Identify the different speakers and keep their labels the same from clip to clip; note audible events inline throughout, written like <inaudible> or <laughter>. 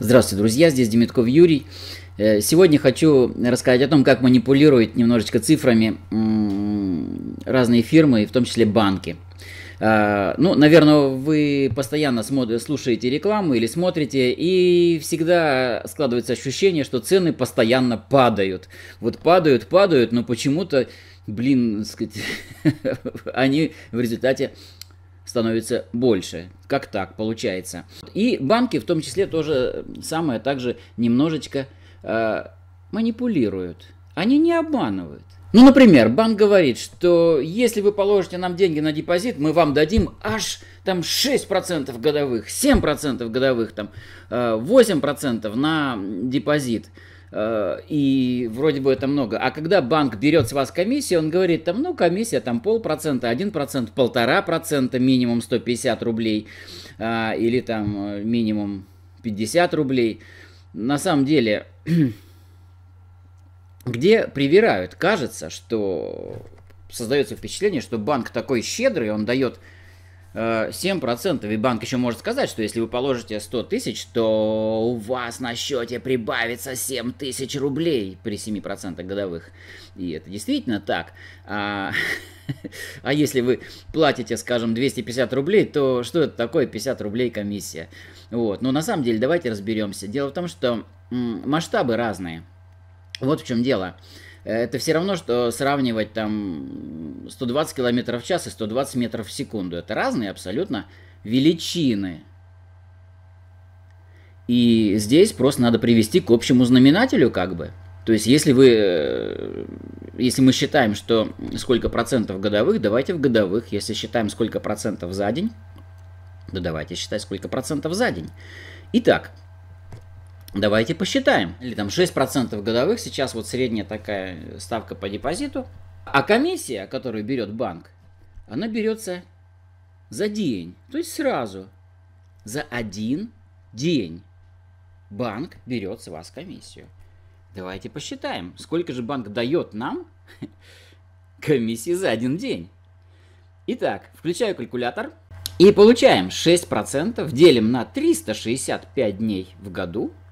Speaker 1: Здравствуйте, друзья, здесь Демитков Юрий. Э, сегодня хочу рассказать о том, как манипулируют немножечко цифрами разные фирмы, в том числе банки. Э, ну, наверное, вы постоянно слушаете рекламу или смотрите, и всегда складывается ощущение, что цены постоянно падают. Вот падают, падают, но почему-то, блин, сказать, <laughs> они в результате становится больше. Как так получается? И банки в том числе тоже э, самое также немножечко э, манипулируют. Они не обманывают. Ну, например, банк говорит, что если вы положите нам деньги на депозит, мы вам дадим аж там 6% годовых, 7% годовых, там 8% э, на депозит. Э, и вроде бы это много. А когда банк берет с вас комиссию, он говорит, там, ну, комиссия там полпроцента, один процент, полтора процента, минимум 150 рублей, а, или там э, минимум 50 рублей. На самом деле, <clears throat> где привирают, кажется, что создается впечатление, что банк такой щедрый, он дает 7%. Э, и банк еще может сказать, что если вы положите 100 тысяч, то у вас на счете прибавится 7 тысяч рублей при 7% годовых. И это действительно так. А... <laughs> а если вы платите, скажем, 250 рублей, то что это такое 50 рублей комиссия? Вот. Но на самом деле давайте разберемся. Дело в том, что масштабы разные. Вот в чем дело это все равно, что сравнивать там 120 км в час и 120 метров в секунду. Это разные абсолютно величины. И здесь просто надо привести к общему знаменателю как бы. То есть, если вы, э, если мы считаем, что сколько процентов годовых, давайте в годовых. Если считаем, сколько процентов за день, да давайте считать, сколько процентов за день. Итак, Давайте посчитаем. Или там 6% годовых, сейчас вот средняя такая ставка по депозиту. А комиссия, которую берет банк, она берется за день, то есть сразу. За один день банк берет с вас комиссию. Давайте посчитаем, сколько же банк дает нам <laughs> комиссии за один день. Итак, включаю калькулятор и получаем 6%, делим на 365 дней в году –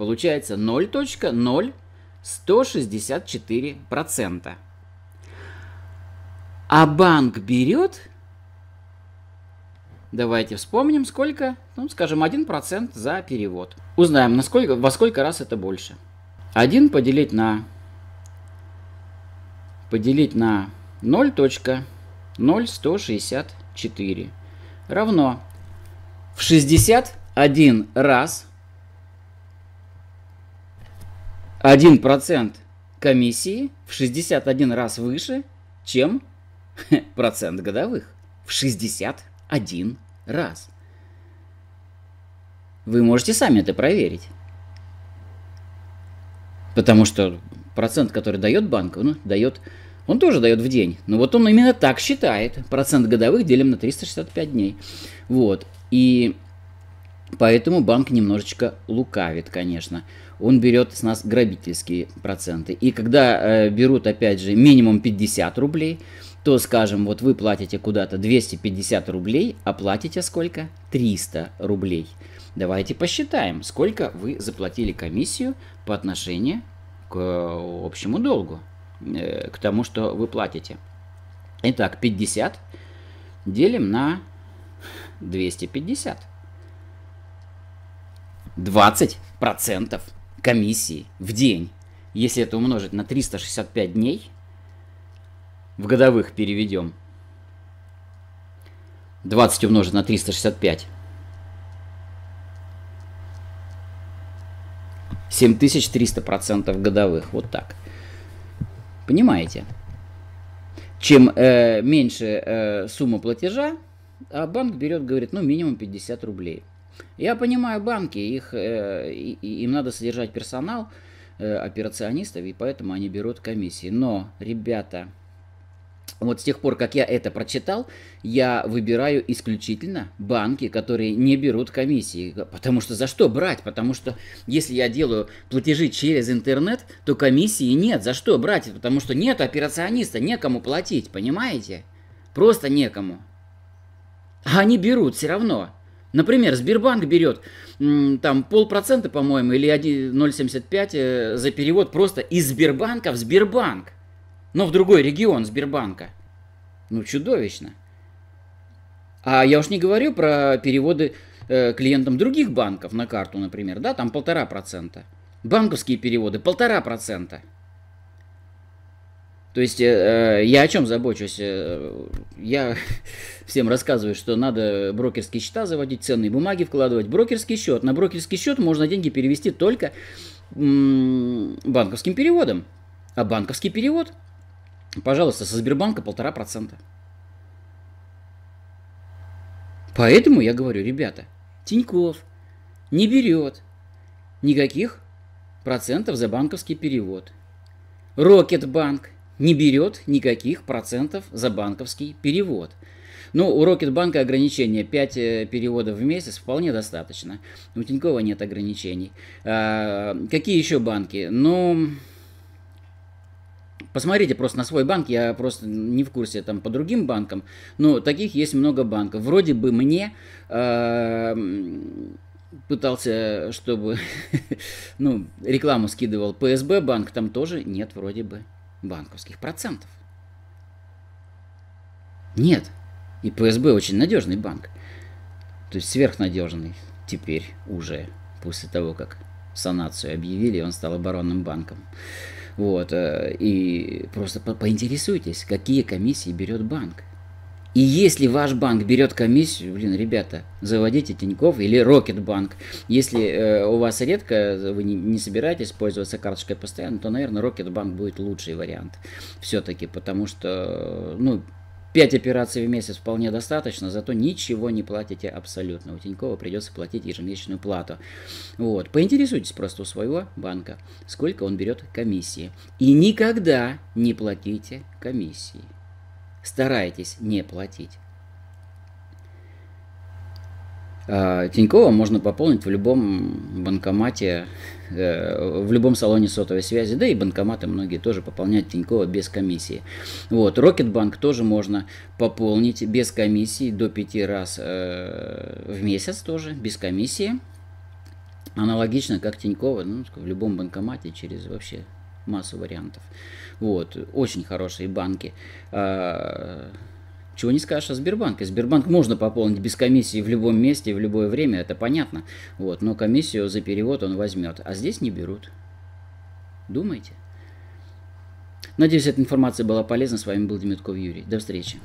Speaker 1: Получается 0.0164%. А банк берет... Давайте вспомним, сколько, ну, скажем, 1% за перевод. Узнаем, сколько во сколько раз это больше. 1 поделить на поделить на 0.0164 равно в 61 раз 1% комиссии в 61 раз выше, чем <laughs> процент годовых. В 61 раз. Вы можете сами это проверить. Потому что процент, который дает банк, ну, дает, он тоже дает в день. Но вот он именно так считает. Процент годовых делим на 365 дней. Вот. И Поэтому банк немножечко лукавит, конечно. Он берет с нас грабительские проценты. И когда э, берут, опять же, минимум 50 рублей, то, скажем, вот вы платите куда-то 250 рублей, а платите сколько? 300 рублей. Давайте посчитаем, сколько вы заплатили комиссию по отношению к э, общему долгу, э, к тому, что вы платите. Итак, 50 делим на 250. 20% комиссии в день. Если это умножить на 365 дней, в годовых переведем. 20 умножить на 365. 7300% годовых. Вот так. Понимаете? Чем э, меньше э, сумма платежа, а банк берет, говорит, ну минимум 50 рублей. Я понимаю банки, их, э, им надо содержать персонал э, операционистов, и поэтому они берут комиссии. Но, ребята, вот с тех пор, как я это прочитал, я выбираю исключительно банки, которые не берут комиссии. Потому что за что брать? Потому что если я делаю платежи через интернет, то комиссии нет. За что брать? Потому что нет операциониста, некому платить, понимаете? Просто некому. А они берут все равно. Например, Сбербанк берет там полпроцента, по-моему, или 0,75 э, за перевод просто из Сбербанка в Сбербанк, но в другой регион Сбербанка. Ну, чудовищно. А я уж не говорю про переводы э, клиентам других банков на карту, например, да, там полтора процента. Банковские переводы полтора процента. То есть э, э я о чем забочусь? Э, я <laughs> всем рассказываю, что надо брокерские счета заводить, ценные бумаги вкладывать, брокерский счет. На брокерский счет можно деньги перевести только м- банковским переводом. А банковский перевод, пожалуйста, со Сбербанка полтора процента. Поэтому я говорю, ребята, Тиньков не берет никаких процентов за банковский перевод. Рокетбанк не берет никаких процентов за банковский перевод. Ну, у Рокетбанка ограничение 5 переводов в месяц вполне достаточно. У Тинькова нет ограничений. А, какие еще банки? Ну, посмотрите просто на свой банк, я просто не в курсе там по другим банкам, но таких есть много банков. Вроде бы мне... А, пытался, чтобы, <laughs> ну, рекламу скидывал ПСБ банк, там тоже нет вроде бы банковских процентов. Нет. И ПСБ очень надежный банк. То есть сверхнадежный теперь уже, после того, как санацию объявили, он стал оборонным банком. Вот, э, и просто поинтересуйтесь, какие комиссии берет банк. И если ваш банк берет комиссию, блин, ребята, заводите Тиньков или Рокетбанк. Если э, у вас редко, вы не, не собираетесь пользоваться карточкой постоянно, то, наверное, Рокетбанк будет лучший вариант все-таки, потому что, ну, 5 операций в месяц вполне достаточно, зато ничего не платите абсолютно. У Тинькова придется платить ежемесячную плату. Вот. Поинтересуйтесь просто у своего банка, сколько он берет комиссии. И никогда не платите комиссии старайтесь не платить. А, Тинькова можно пополнить в любом банкомате, э, в любом салоне сотовой связи, да и банкоматы многие тоже пополняют Тинькова без комиссии. Вот, Рокетбанк тоже можно пополнить без комиссии до пяти раз э, в месяц тоже, без комиссии. Аналогично, как Тинькова, ну, в любом банкомате через вообще массу вариантов. Вот, очень хорошие банки. А, чего не скажешь о Сбербанке. Сбербанк можно пополнить без комиссии в любом месте в любое время, это понятно. Вот, но комиссию за перевод он возьмет. А здесь не берут. Думайте. Надеюсь, эта информация была полезна. С вами был Демитков Юрий. До встречи.